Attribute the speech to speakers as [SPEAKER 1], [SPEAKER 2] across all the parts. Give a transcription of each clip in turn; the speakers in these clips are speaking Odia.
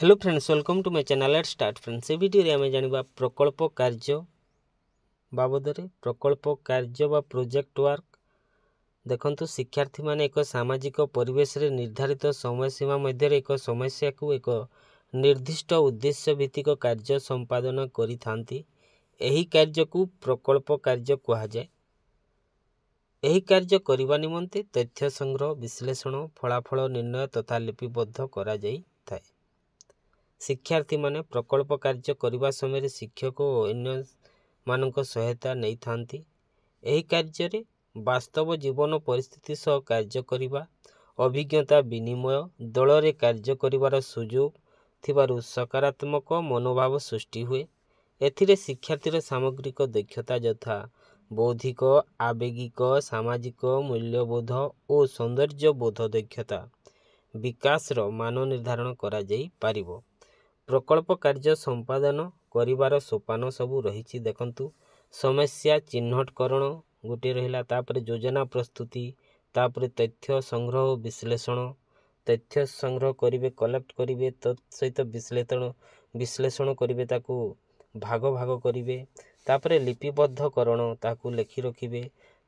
[SPEAKER 1] Hello friends welcome to my channel at start friend ସେ ଭିଡ଼ିଓରେ ଆମେ ଜାଣିବା ପ୍ରକଳ୍ପ କାର୍ଯ୍ୟ ବାବଦରେ ପ୍ରକଳ୍ପ କାର୍ଯ୍ୟ ବା ପ୍ରୋଜେକ୍ଟ ୱାର୍କ ଦେଖନ୍ତୁ ଶିକ୍ଷାର୍ଥୀମାନେ ଏକ ସାମାଜିକ ପରିବେଶରେ ନିର୍ଦ୍ଧାରିତ ସମୟସୀମା ମଧ୍ୟରେ ଏକ ସମସ୍ୟାକୁ ଏକ ନିର୍ଦ୍ଦିଷ୍ଟ ଉଦ୍ଦେଶ୍ୟ ଭିତ୍ତିକ କାର୍ଯ୍ୟ ସମ୍ପାଦନ କରିଥାନ୍ତି ଏହି କାର୍ଯ୍ୟକୁ ପ୍ରକଳ୍ପ କାର୍ଯ୍ୟ କୁହାଯାଏ ଏହି କାର୍ଯ୍ୟ କରିବା ନିମନ୍ତେ ତଥ୍ୟ ସଂଗ୍ରହ ବିଶ୍ଳେଷଣ ଫଳାଫଳ ନିର୍ଣ୍ଣୟ ତଥା ଲିପିବଦ୍ଧ କରାଯାଇ ଶିକ୍ଷାର୍ଥୀମାନେ ପ୍ରକଳ୍ପ କାର୍ଯ୍ୟ କରିବା ସମୟରେ ଶିକ୍ଷକ ଓ ଅନ୍ୟମାନଙ୍କ ସହାୟତା ନେଇଥାନ୍ତି ଏହି କାର୍ଯ୍ୟରେ ବାସ୍ତବ ଜୀବନ ପରିସ୍ଥିତି ସହ କାର୍ଯ୍ୟ କରିବା ଅଭିଜ୍ଞତା ବିନିମୟ ଦଳରେ କାର୍ଯ୍ୟ କରିବାର ସୁଯୋଗ ଥିବାରୁ ସକାରାତ୍ମକ ମନୋଭାବ ସୃଷ୍ଟି ହୁଏ ଏଥିରେ ଶିକ୍ଷାର୍ଥୀର ସାମଗ୍ରିକ ଦକ୍ଷତା ଯଥା ବୌଦ୍ଧିକ ଆବେଗିକ ସାମାଜିକ ମୂଲ୍ୟବୋଧ ଓ ସୌନ୍ଦର୍ଯ୍ୟବୋଧ ଦକ୍ଷତା ବିକାଶର ମାନ ନିର୍ଦ୍ଧାରଣ କରାଯାଇପାରିବ ପ୍ରକଳ୍ପ କାର୍ଯ୍ୟ ସମ୍ପାଦନ କରିବାର ସୋପାନ ସବୁ ରହିଛି ଦେଖନ୍ତୁ ସମସ୍ୟା ଚିହ୍ନଟକରଣ ଗୋଟିଏ ରହିଲା ତାପରେ ଯୋଜନା ପ୍ରସ୍ତୁତି ତାପରେ ତଥ୍ୟ ସଂଗ୍ରହ ଓ ବିଶ୍ଳେଷଣ ତଥ୍ୟ ସଂଗ୍ରହ କରିବେ କଲେକ୍ଟ କରିବେ ତତ୍ ସହିତ ବିଶ୍ଳେଷଣ ବିଶ୍ଳେଷଣ କରିବେ ତାକୁ ଭାଗ ଭାଗ କରିବେ ତାପରେ ଲିପିବଦ୍ଧକରଣ ତାକୁ ଲେଖି ରଖିବେ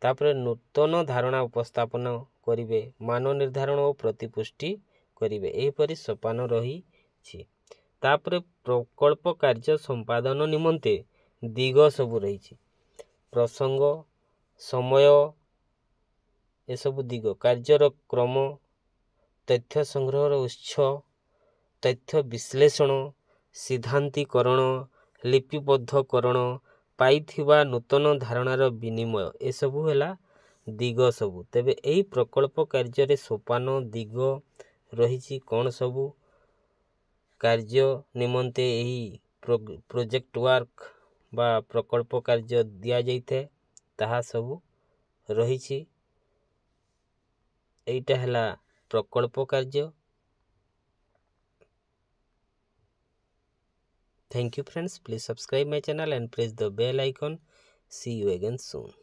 [SPEAKER 1] ତାପରେ ନୂତନ ଧାରଣା ଉପସ୍ଥାପନ କରିବେ ମାନ ନିର୍ଦ୍ଧାରଣ ଓ ପ୍ରତିପୁଷ୍ଟି କରିବେ ଏହିପରି ସୋପାନ ରହିଛି ତାପରେ ପ୍ରକଳ୍ପ କାର୍ଯ୍ୟ ସମ୍ପାଦନ ନିମନ୍ତେ ଦିଗ ସବୁ ରହିଛି ପ୍ରସଙ୍ଗ ସମୟ ଏସବୁ ଦିଗ କାର୍ଯ୍ୟର କ୍ରମ ତଥ୍ୟ ସଂଗ୍ରହର ଉତ୍ସ ତଥ୍ୟ ବିଶ୍ଳେଷଣ ସିଦ୍ଧାନ୍ତିକରଣ ଲିପିବଦ୍ଧକରଣ ପାଇଥିବା ନୂତନ ଧାରଣାର ବିନିମୟ ଏସବୁ ହେଲା ଦିଗ ସବୁ ତେବେ ଏହି ପ୍ରକଳ୍ପ କାର୍ଯ୍ୟରେ ସୋପାନ ଦିଗ ରହିଛି କ'ଣ ସବୁ କାର୍ଯ୍ୟ ନିମନ୍ତେ ଏହି ପ୍ରୋଜେକ୍ଟ ୱାର୍କ ବା ପ୍ରକଳ୍ପ କାର୍ଯ୍ୟ ଦିଆଯାଇଥାଏ ତାହା ସବୁ ରହିଛି ଏଇଟା ହେଲା ପ୍ରକଳ୍ପ କାର୍ଯ୍ୟ Thank you friends. Please subscribe my channel and press the bell icon. See you again soon.